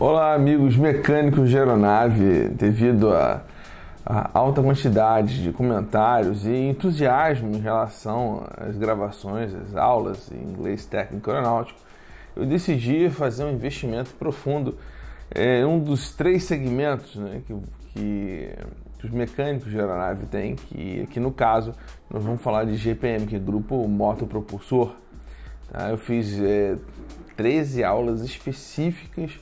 Olá, amigos mecânicos de aeronave. Devido à alta quantidade de comentários e entusiasmo em relação às gravações, às aulas em inglês técnico aeronáutico, eu decidi fazer um investimento profundo eh, em um dos três segmentos né, que, que, os mecânicos de aeronave têm, que aqui no caso nós vamos falar de GPM, que é Grupo Motopropulsor. Tá? Eu fiz é, eh, 13 aulas específicas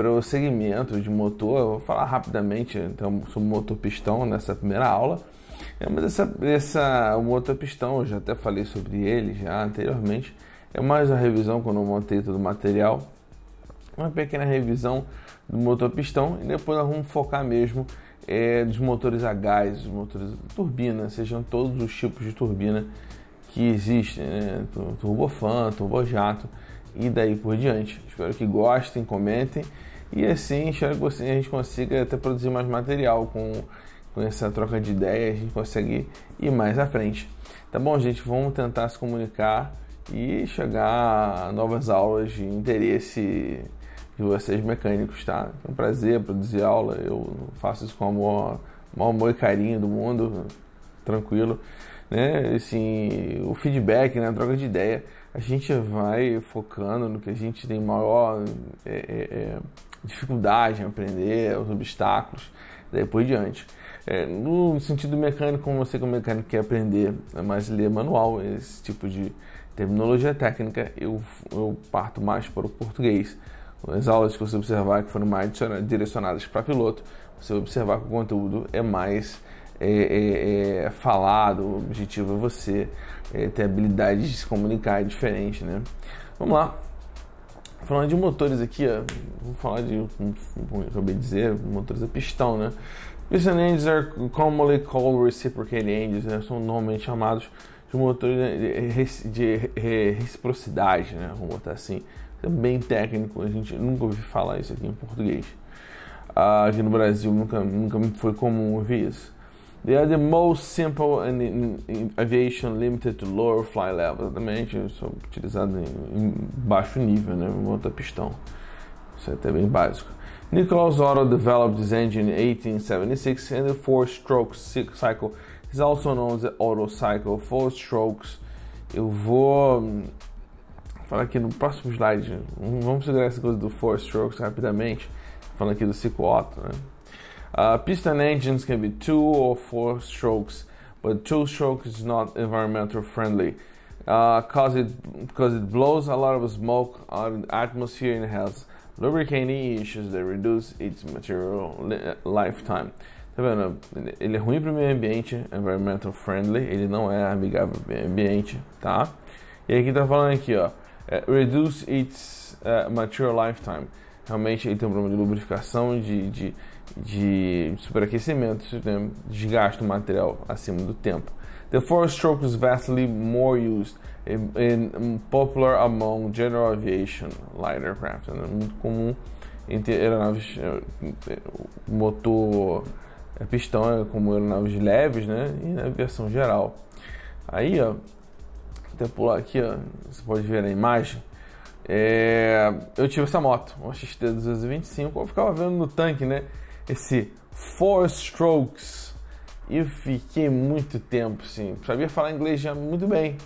para o segmento de motor, vou falar rapidamente, então, sobre motor pistão nessa primeira aula. É, mas essa, essa, o motor pistão, eu já até falei sobre ele já anteriormente, é mais uma revisão quando eu montei todo o material, uma pequena revisão do motor pistão e depois nós vamos focar mesmo é, dos motores a gás, dos motores turbina, sejam todos os tipos de turbina que existem, né? turbofan, turbojato e daí por diante. Espero que gostem, comentem e assim, espero que a gente consiga até produzir mais material com, com essa troca de ideias, a gente consegue ir mais à frente. Tá bom, gente? Vamos tentar se comunicar e chegar a novas aulas de interesse de vocês mecânicos, tá? É um prazer produzir aula, eu faço isso com amor, maior amor e carinho do mundo, tranquilo. Né? Assim, o feedback, né? a troca de ideia, a gente vai focando no que a gente tem maior... É, é, é dificuldade em aprender, os obstáculos, daí por diante. É, no sentido mecânico, como você que é mecânico quer aprender é mais ler manual, esse tipo de terminologia técnica, eu, eu parto mais para o português. As aulas que você observar que foram mais direcionadas para piloto, você observar que o conteúdo é mais é, é, é falado, o objetivo é você é ter habilidade de se comunicar é diferente, né? Vamos lá, Falando de motores aqui, ó, vou falar de, como eu acabei de dizer, motores a pistão, né? Piston engines are commonly called reciprocating engines, né? são normalmente chamados de motores de, reciprocidade, né? Vamos botar assim. É bem técnico, a gente nunca ouviu falar isso aqui em português. Ah, aqui no Brasil nunca, nunca foi comum ouvir isso. They are the most simple and in, in aviation limited to lower fly level. Exatamente, são utilizados em, em, baixo nível, né? Motor pistão. Isso é até bem básico. Nicholas Otto developed this engine in 1876 and the four-stroke cycle is also known as the Otto cycle. Four strokes. Eu vou hum, falar aqui no próximo slide. Hum, vamos segurar essa coisa do four strokes rapidamente. Falando aqui do ciclo Otto, né? Uh, piston engines can be two or four strokes, but two strokes is not environmental friendly because uh, it because it blows a lot of smoke out in the atmosphere and has lubricating issues that reduce its material li uh, lifetime. Tá vendo? Ele é ruim para o meio ambiente, environmental friendly, ele não é amigável para o meio ambiente, tá? E aqui tá falando aqui, ó, é, reduce its uh, material lifetime. Realmente ele tem um problema de lubrificação, de, de de superaquecimento, né? desgaste do material acima do tempo. The four stroke is vastly more used in, in popular among general aviation lighter craft. É muito comum entre aeronaves, é, motor é, pistão, é como aeronaves leves, né? E na versão geral. Aí, ó, até pular aqui, ó, você pode ver a imagem. É, eu tive essa moto, uma XT225, eu ficava vendo no tanque, né? esse Four Strokes. E eu fiquei muito tempo, sim. Sabia falar inglês já muito bem.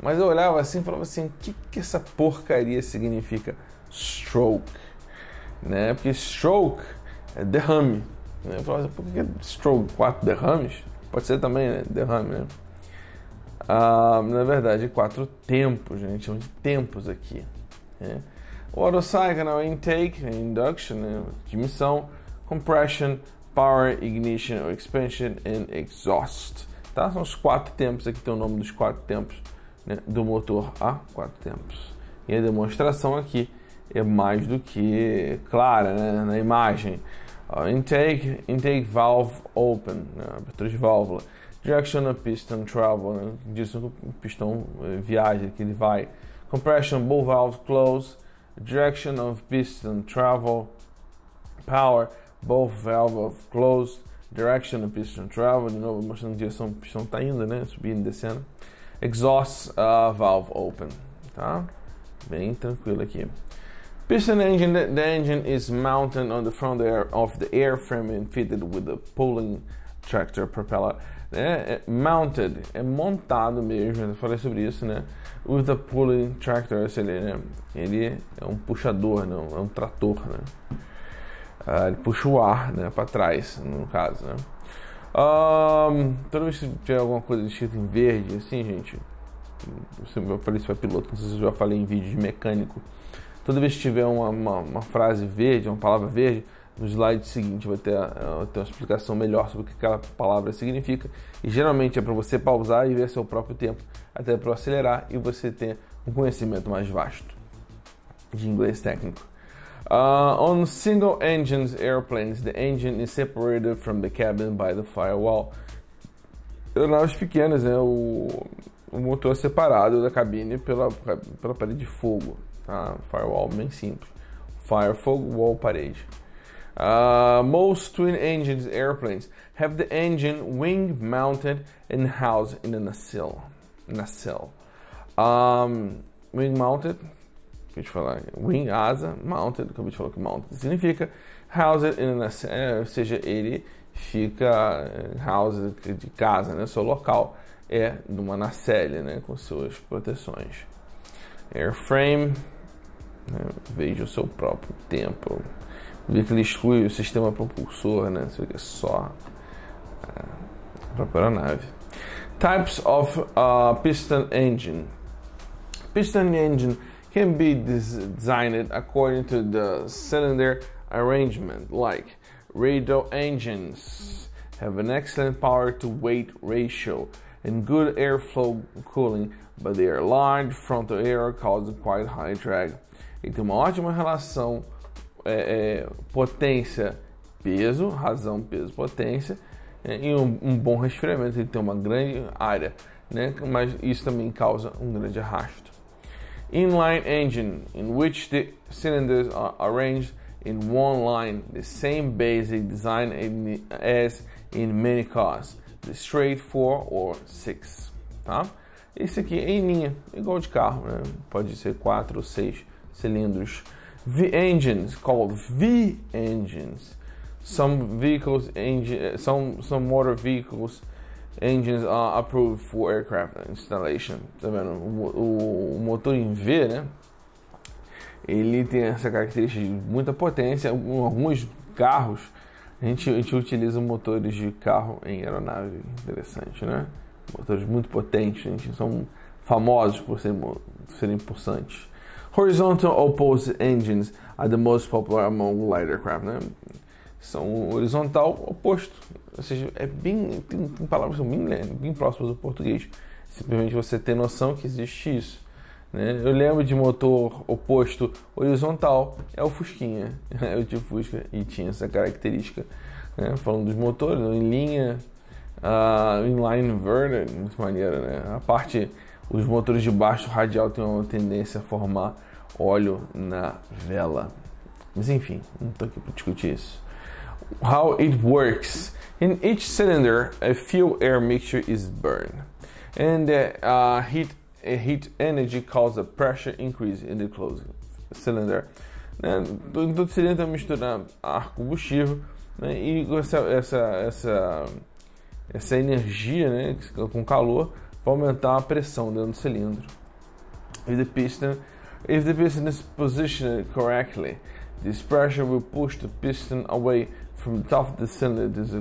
Mas eu olhava assim e falava assim: o que, que essa porcaria significa? Stroke. Né? Porque stroke é derrame. Né? Eu falava assim: por que é stroke? Quatro derrames? Pode ser também né? derrame, né? Ah, na verdade, quatro tempos, né? a gente chama de tempos aqui. Né? O auto cycle, né? intake, induction, né? admissão compression, power, ignition ou expansion and exhaust. Tá? São os quatro tempos, aqui tem o nome dos quatro tempos né? do motor a quatro tempos. E a demonstração aqui é mais do que clara né? na imagem. Uh, intake, intake valve open, né? abertura de válvula. Direction of piston travel, né? diz que o pistão eh, viaja, que ele vai. Compression, both valve close. Direction of piston travel. Power, both valve of closed, direction of piston travel, de novo mostrando a direção que o pistão está indo, né? Subindo e descendo. Exhaust uh, valve open, tá? Bem tranquilo aqui. Piston engine, the engine is mounted on the front of the airframe and fitted with a pulling tractor propeller. É, é, mounted, é montado mesmo, eu falei sobre isso, né? With a pulling tractor, ele, né? ele é um puxador, não, né? é um trator, né? Uh, ele puxa o ar né, para trás, no caso. Né? Um, toda vez que tiver alguma coisa escrita em verde, assim, gente. Eu falei isso para piloto, não sei se eu já falei em vídeo de mecânico. Toda vez que tiver uma, uma, uma frase verde, uma palavra verde, no slide seguinte vai ter, ter uma explicação melhor sobre o que aquela palavra significa. E geralmente é para você pausar e ver seu próprio tempo, até para acelerar e você ter um conhecimento mais vasto de inglês técnico. Uh, on single engines airplanes, the engine is separated from the cabin by the firewall. Aeronaves pequenas, né? O, o motor é separado da cabine pela, pela parede de fogo. Tá? Firewall, bem simples. Fire, fogo, wall, parede. Uh, most twin engines airplanes have the engine wing mounted and housed in a nacelle. nacelle. Um, wing mounted, que a gente fala wing asa, mounted, que a gente falou que mounted significa housed, in, a é, ou seja, ele fica é, housed de casa, né? Seu local é numa nacelle, né? Com suas proteções. Airframe, né? veja o seu próprio tempo. Vê que ele exclui o sistema propulsor, né? Você vê que é só a própria aeronave. Types of uh, piston engine. Piston engine can be designed according to the cylinder arrangement, like radial engines have an excellent power to weight ratio and good airflow cooling, but their large front air causes quite high drag. Ele tem uma ótima relação é, é, potência-peso, razão, peso, potência, é, e um, um, bom resfriamento. Ele tem uma grande área, né? mas isso também causa um grande arrasto inline engine in which the cylinders are arranged in one line, the same basic design as in many cars, the straight four or six tá? Esse aqui é em linha, igual de carro, né? pode ser quatro ou seis cilindros. V-engines, called V-engines. Some vehicles, engine, some, some motor vehicles engines are approved for aircraft installation. Tá vendo? O, o, motor em V, né? Ele tem essa característica de muita potência. Alguns carros, a gente, a gente utiliza motores de carro em aeronave. Interessante, né? Motores muito potentes, a gente são famosos por serem, serem pulsantes. Horizontal opposed engines are the most popular among light aircraft, né? São horizontal oposto ou seja, é bem, tem, tem palavras bem, né, bem próximas do português. Simplesmente você ter noção que existe isso. Né? Eu lembro de motor oposto horizontal, é o Fusquinha. Eu é tinha tipo Fusca e tinha essa característica. Né? Falando dos motores, em linha, uh, inline inverter, muito maneiro, né? A parte, os motores de baixo radial têm uma tendência a formar óleo na vela. Mas enfim, não estou aqui para discutir isso. How it works. In each cylinder, a fuel air mixture is burned, and the uh, heat, heat energy causes a pressure increase in the closed cylinder. Né? Todo cilindro está é misturando ar combustível né? e essa, essa, essa, essa energia né? com calor vai aumentar a pressão dentro do cilindro. If the piston, if the piston is positioned correctly, this pressure will push the piston away from top the sun, this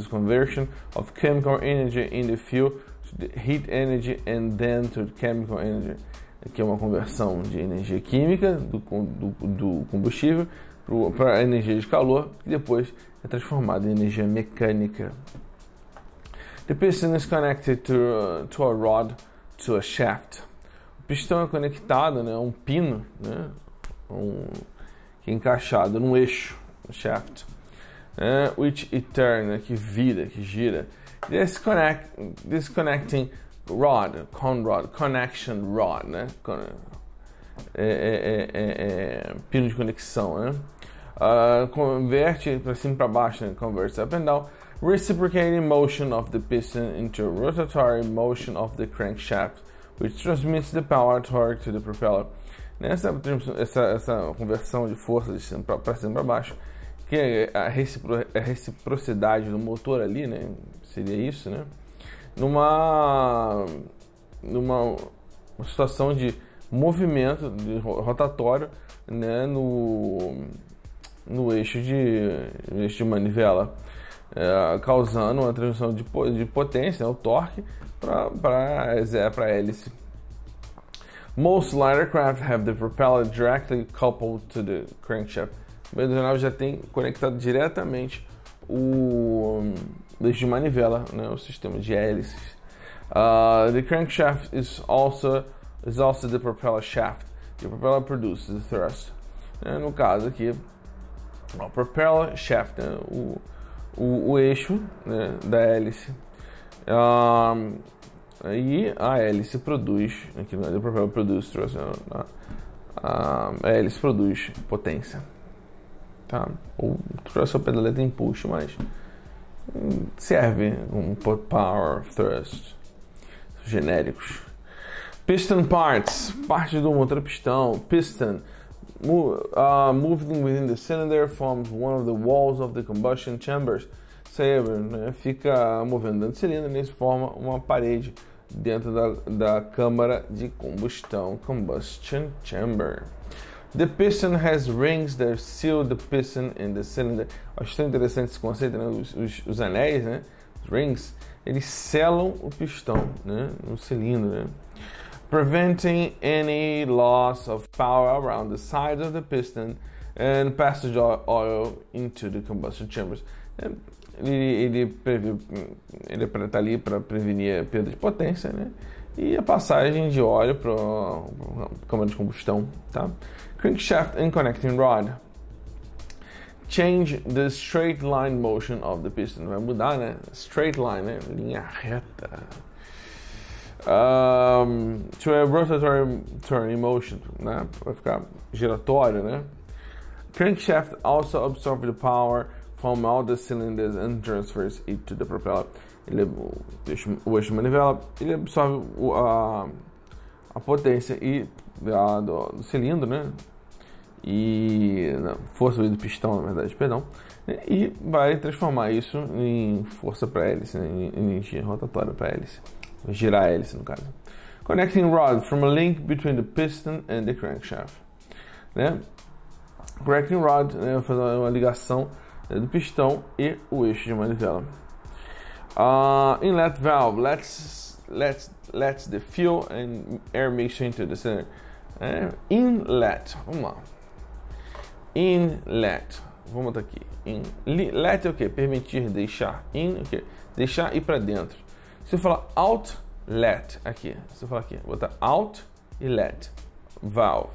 is, conversion of chemical energy in the fuel to the heat energy and then to the chemical energy. Aqui é uma conversão de energia química do, do, do combustível para energia de calor e depois é transformada em energia mecânica. The piston is connected to, uh, to a rod to a shaft. O pistão é conectado né, a um pino né, um, que é encaixado num eixo, um shaft uh, which eterna, que vira, que gira. Disconnect, disconnecting rod, con rod, connection rod, né? É, é, é, é, é pino de conexão, né? Uh, converte para cima e para baixo, né? converts up and down. Reciprocating motion of the piston into rotatory motion of the crankshaft, which transmits the power torque to the propeller. Nessa essa, essa conversão de força de cima para cima para baixo que a, a reciprocidade do motor ali, né? Seria isso, né? Numa, numa situação de movimento de rotatório né, no, no eixo de, eixo de manivela, é, causando uma transmissão de, de potência, né, o torque, para a é, hélice. Most light aircraft have the propeller directly coupled to the crankshaft. O B219 já tem conectado diretamente o desde manivela, né, o sistema de hélices. Uh, the crankshaft is also is also the propeller shaft. The propeller produces the thrust. Né, no caso aqui, o propeller shaft, né, o, o, o, eixo né, da hélice. Um, e a hélice produz, aqui né, the propeller produz thrust, né, a, a hélice produz potência tá? Ou thrust ou pedaleta em push, mas hum, serve um power thrust genéricos. Piston parts, parte do motor pistão, piston move, uh, ah, moving within the cylinder forms one of the walls of the combustion chambers. Cérebro, né? Fica movendo dentro do cilindro e isso forma uma parede dentro da, da câmara de combustão, combustion chamber. The piston has rings that seal the piston in the cylinder. Acho tão interessante esse conceito, né? Os, os, os anéis, né? Os rings, eles selam o pistão, né? No cilindro, né? Preventing any loss of power around the sides of the piston and passage of oil into the combustion chambers. É, ele, ele, previ, ele é tá ali para prevenir a perda de potência, né? e a passagem de óleo para a câmara de combustão. Tá? Crankshaft and connecting rod. Change the straight line motion of the piston. Vai mudar, né? Straight line, né? linha reta. Um, to a é rotatory turning motion, né? Vai ficar giratório, né? Crankshaft also absorbs the power from all the cylinders and transfers it to the propeller ele, é o eixo de manivela, ele absorve a, a potência e a, do, do, cilindro, né? E não, força do pistão, na verdade, perdão. E vai transformar isso em força para hélice, né? em energia rotatória para hélice, girar a hélice no caso. Connecting rod from a link between the piston and the crankshaft, né? Connecting rod, né? Fazer uma ligação né, do pistão e o eixo de manivela. Uh, inlet valve, let's, let's, let's the fuel and air mixture into the cylinder. Eh? inlet, vamos lá. Inlet, vamos botar aqui. Inlet é o que? Permitir, deixar. In, o quê? Deixar ir para dentro. Se eu falar outlet aqui, se eu falar aqui, vou botar out e let, valve,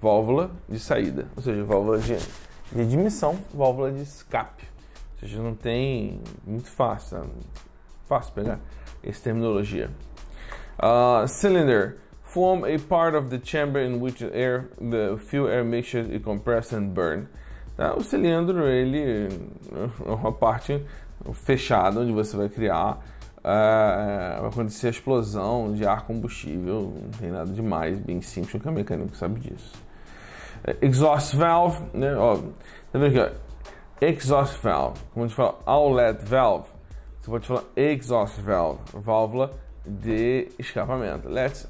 válvula de saída, ou seja, válvula de, de admissão, válvula de escape. A não tem. Muito fácil, né? fácil pegar essa terminologia. Uh, cylinder form a part of the chamber in which the air, the fuel air mixture is compressed and burned. Tá? O cilindro ele é uma parte fechada onde você vai criar uh, vai acontecer a explosão de ar combustível. Não tem nada demais, bem simples, que é mecânico sabe disso. É, exhaust valve, né? Ó, tá vendo aqui? Ó? exhaust valve. Como a gente fala outlet valve, você pode falar exhaust valve, válvula de escapamento. Let's,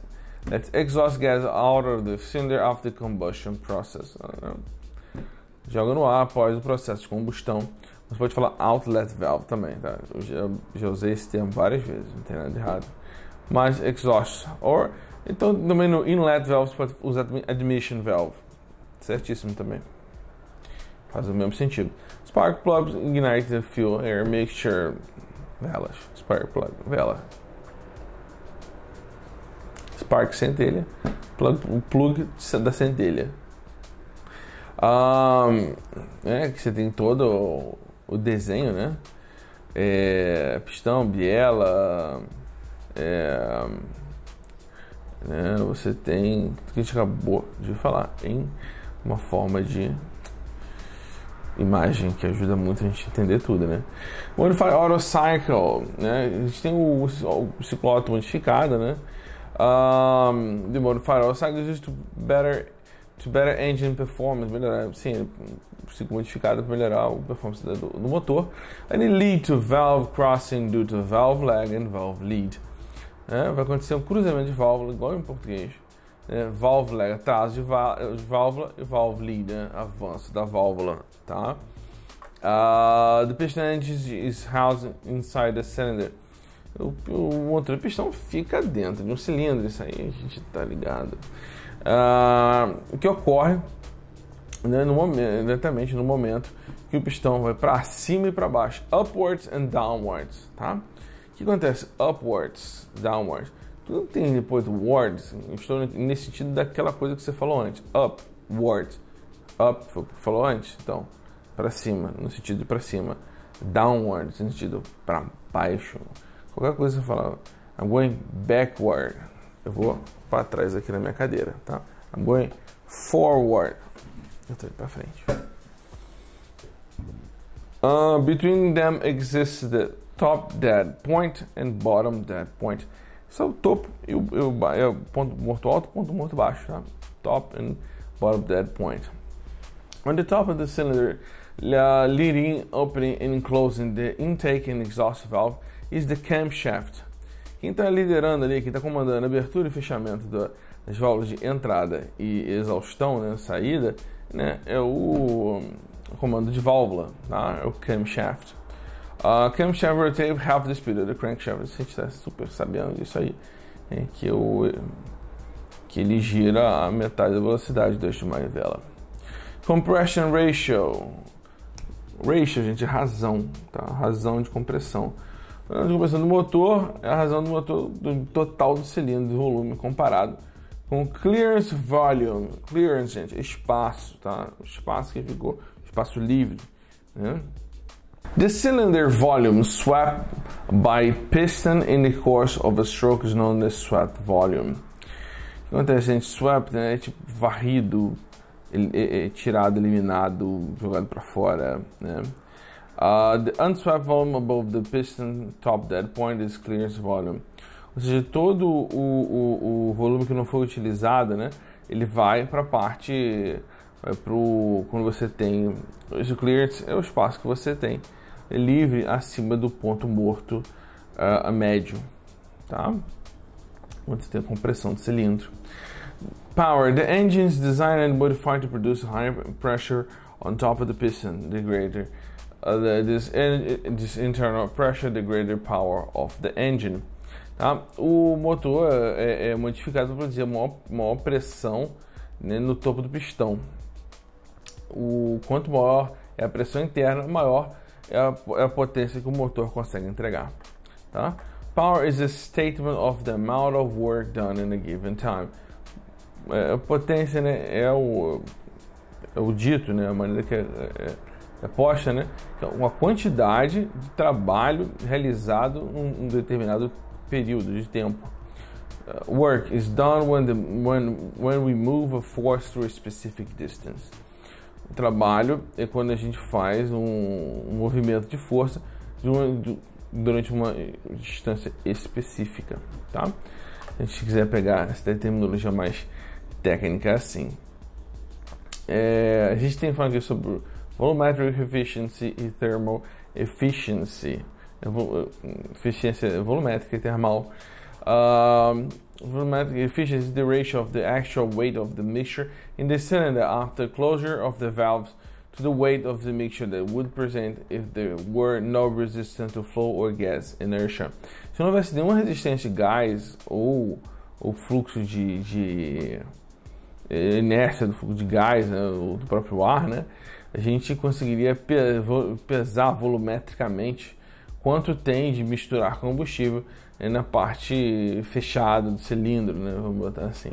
let's exhaust gas out of the cylinder after combustion process. Joga no ar após o processo de combustão. Você pode falar outlet valve também, tá? Eu já, já usei esse termo várias vezes, não tem nada de errado. Mas exhaust, or então também no inlet valve você pode usar também admission valve. Certíssimo também. Faz o mesmo sentido. Spark plugs ignite the fuel air mixture. Velas. Spark plug. Vela. Spark centelha. Plug, plug da centelha. Um, é que você tem todo o, o desenho, né? É, pistão, biela. É, né, Você tem. que a gente acabou de falar em uma forma de imagem, que ajuda muito a gente a entender tudo, né? Quando ele fala né? A gente tem o, o cicloto modificado, né? Um, the modified cycle is to better, to better engine performance, melhorar, sim, ciclo modificado para melhorar o performance do, do motor. And it lead to valve crossing due to valve lag and valve lead. É, vai acontecer um cruzamento de válvula, igual em português. Né? Valve Válvula, atraso de, válvula e válvula lead, né? avanço da válvula tá? Uh, the piston is housed inside the cylinder. O, o pistão fica dentro de um cilindro, isso aí a gente tá ligado. Uh, o que ocorre né, no momento, exatamente no momento que o pistão vai para cima e para baixo, upwards and downwards, tá? O que acontece? Upwards, downwards. Tu não tem depois words, estou nesse sentido daquela coisa que você falou antes, upwards up, foi o que falou antes, então, para cima, no sentido para cima. Downward, no sentido para baixo. Qualquer coisa você fala, I'm going backward. Eu vou para trás aqui na minha cadeira, tá? I'm going forward. Eu tô indo para frente. Uh, between them exists the top dead point and bottom dead point. Isso é o topo e o, e o, e o ponto morto alto, ponto morto baixo, tá? Top and bottom dead point. On the top of the cylinder uh, leading, opening and closing the intake and exhaust valve is the camshaft. Quem está liderando ali, quem está comandando a abertura e fechamento da, das válvulas de entrada e exaustão, né, saída, né, é o, o comando de válvula, tá? é o camshaft. Uh, camshaft rotate half the speed of the crankshaft. Se a gente está super sabendo disso aí, é que, o, que ele gira a metade da velocidade do eixo de manivela. Compression ratio. Ratio, gente, razão, tá? Razão de compressão. A razão de compressão do motor é a razão do motor do total do cilindro, do volume comparado com clearance volume. Clearance, gente, espaço, tá? Espaço que ficou, espaço livre, né? The cylinder volume swept by piston in the course of a stroke is known as swept volume. O que acontece, gente? Swept né, é tipo varrido, é, é tirado, eliminado, jogado para fora. Né? Uh, the unswept volume above the piston top dead point is clearance volume. Ou seja, todo o, o, o volume que não foi utilizado, né, ele vai para a parte é pro quando você tem o clearance é o espaço que você tem é livre acima do ponto morto uh, a médio tá quando você tem a compressão do cilindro Power. The engines designed and modified to produce higher pressure on top of the piston. The greater uh, the, this, this internal pressure, the greater power of the engine. Tá? O motor é, é, é modificado para produzir maior, maior pressão né, no topo do pistão. O quanto maior é a pressão interna, maior é a, é a potência que o motor consegue entregar. Tá? Power is a statement of the amount of work done in a given time é, potência né, é, o, é o dito, né, a maneira que é, é, é posta, né, é uma quantidade de trabalho realizado num, um determinado período de tempo. Uh, work is done when, the, when, when we move a force through a specific distance. O trabalho é quando a gente faz um, um movimento de força de uma, de, durante uma distância específica, tá? Se a gente quiser pegar essa terminologia mais técnica é assim. É, a gente tem falado aqui sobre Volumetric Efficiency e Thermal Efficiency. É é, eficiência volumétrica e termal. Uh, volumetric efficiency is the ratio of the actual weight of the mixture in the cylinder after closure of the valves to the weight of the mixture that would present if there were no resistance to flow or gas inertia. Se não houvesse nenhuma resistência de gás ou, o fluxo de, de inércia do fogo de gás né, ou do próprio ar, né, a gente conseguiria pesar volumetricamente quanto tem de misturar combustível né, na parte fechada do cilindro, né, vamos botar assim.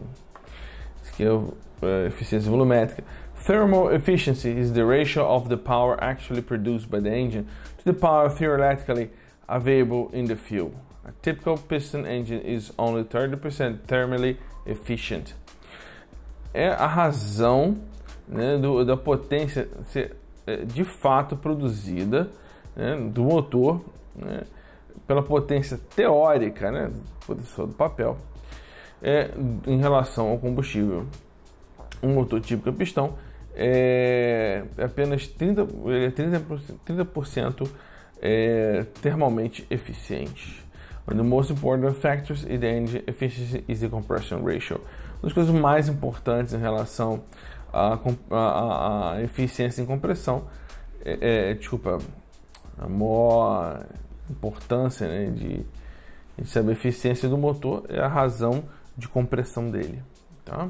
Isso aqui é, é eficiência volumétrica. Thermal efficiency is the ratio of the power actually produced by the engine to the power theoretically available in the fuel. A typical piston engine is only 30% thermally efficient é a razão né, do, da potência ser é, de fato produzida né, do motor né, pela potência teórica, né, potência do papel, é, em relação ao combustível. Um motor típico a pistão é, é apenas 30, 30, 30% é, termalmente eficiente. One of the most important factors in the engine efficiency is the compression ratio. Uma das coisas mais importantes em relação à, à, à eficiência em compressão, é, é, desculpa, a maior importância né, de, de saber a eficiência do motor é a razão de compressão dele. Tá?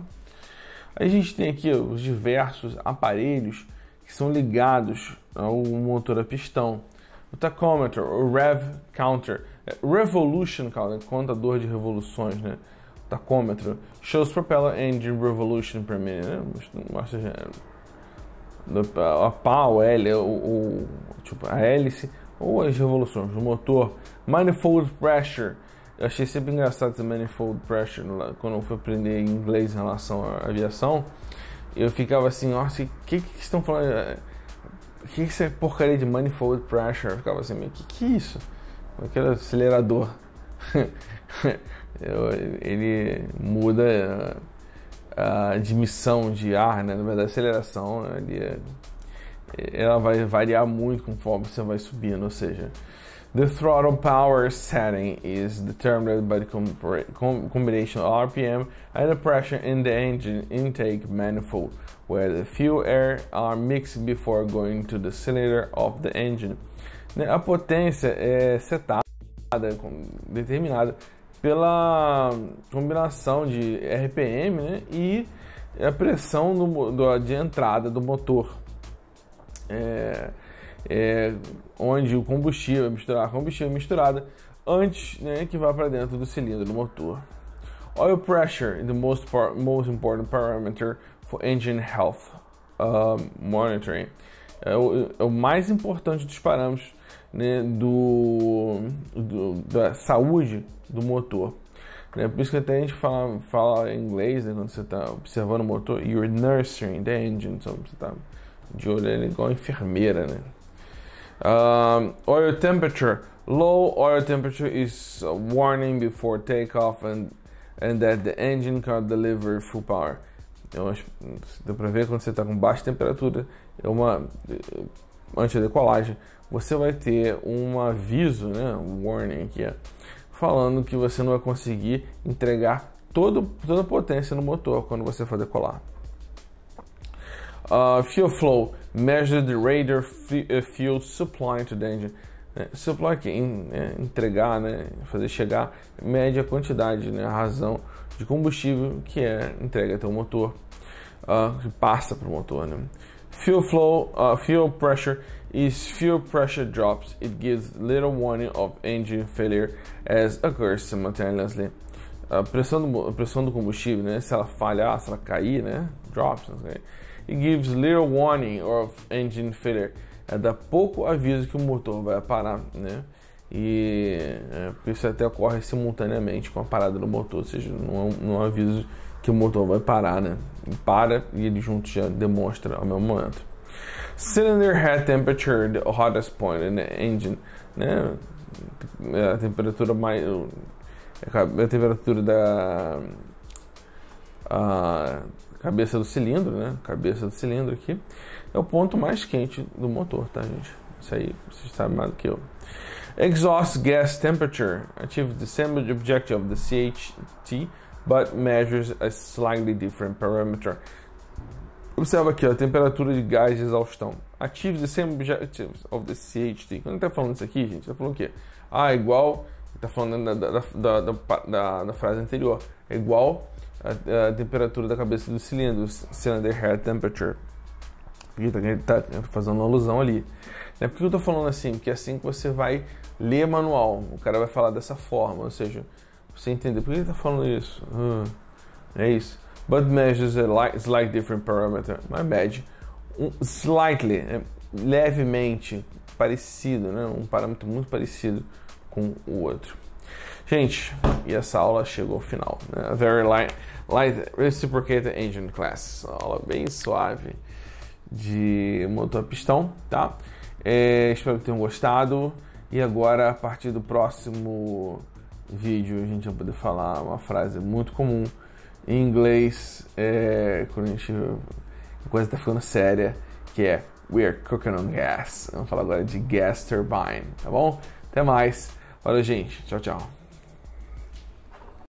Aí a gente tem aqui os diversos aparelhos que são ligados ao motor a pistão. O tachometer, o rev counter, é, revolution counter, né, contador de revoluções, né? tacômetro, shows propeller engine revolution per minute, né? a pau, L, o, o, tipo, a hélice, ou as revoluções do motor, manifold pressure, eu achei sempre engraçado esse manifold pressure quando eu fui aprender inglês em relação à aviação. Eu ficava assim, nossa, que que, que estão falando? que, que essa porcaria de manifold pressure? Eu ficava assim, o que, que é isso? Aquele acelerador. ele muda a admissão de ar, né? na verdade, a aceleração, né? ele, é, ela vai variar muito conforme você vai subindo, ou seja, The throttle power setting is determined by the combination of RPM and the pressure in the engine intake manifold, where the fuel air are mixed before going to the cylinder of the engine. Né? A potência é setada, determinada pela combinação de RPM né, e a pressão do, do, de entrada do motor, é, é, onde o combustível é misturar combustível é misturada antes né, que vá para dentro do cilindro do motor. Oil pressure is the most, most important parameter for engine health uh, monitoring. É o, é o mais importante dos parâmetros né, do, do, da saúde do motor. Né? Por isso que até a gente fala, fala em inglês né, quando você está observando o motor, you're nursing the engine, então você está de olho ali igual enfermeira. Né? Um, ah, oil temperature. Low oil temperature is a warning before takeoff and, and that the engine can't deliver full power. Então, deu para ver quando você está com baixa temperatura, é uma decolagem, você vai ter um aviso, né, um warning aqui, falando que você não vai conseguir entregar todo, toda a potência no motor quando você for decolar. Uh, fuel flow, measure the radar eh, fuel supply to the engine. É, supply que é, entregar, né, fazer chegar, mede a quantidade, né, a razão de combustível que é entregue até o motor, uh, que passa para o motor. Né. Fuel flow, uh, fuel pressure is fuel pressure drops. It gives little warning of engine failure as occurs simultaneously. A uh, pressão do, pressão do combustível, né? Se ela falhar, se ela cair, né? Drops, né? It gives little warning of engine failure. É, dá pouco aviso que o motor vai parar, né? E é, isso até ocorre simultaneamente com a parada do motor, ou seja, não é não é um aviso que o motor vai parar, né? para e ele junto já demonstra ao mesmo momento. Cylinder head temperature, the hottest point in the engine, né? É a temperatura mais é é a temperatura da a cabeça do cilindro, né? Cabeça do cilindro aqui é o ponto mais quente do motor, tá, gente? Isso aí vocês sabem mais do que eu. Exhaust gas temperature achieve the same objective of the CHT but measures a slightly different parameter. Observa aqui, ó, a temperatura de gás de exaustão. achieves the same objectives of the CHT. Quando ele está falando isso aqui, gente, ele tá falando o quê? Ah, é igual. Está falando da da, da, da, da, frase anterior. É igual a, a, temperatura da cabeça do cilindro, cylinder head temperature. Ele está tá fazendo uma alusão ali. Né? Por que eu estou falando assim? Porque é assim que você vai ler manual. O cara vai falar dessa forma, ou seja, você entender por que ele está falando isso? Hum, é isso. But measures a light, slight different parameter. My bad. Um, slightly, é levemente parecido, né? Um parâmetro muito parecido com o outro. Gente, e essa aula chegou ao final. Né? Very light, light Reciprocated Engine Class. Uma aula bem suave de motor a pistão, tá? É, espero que tenham gostado. E agora, a partir do próximo vídeo, a gente vai poder falar uma frase muito comum em inglês, é, quando a gente. A coisa tá ficando séria, que é We are cooking on gas. Vamos falar agora de gas turbine, tá bom? Até mais. Valeu, gente. Tchau, tchau.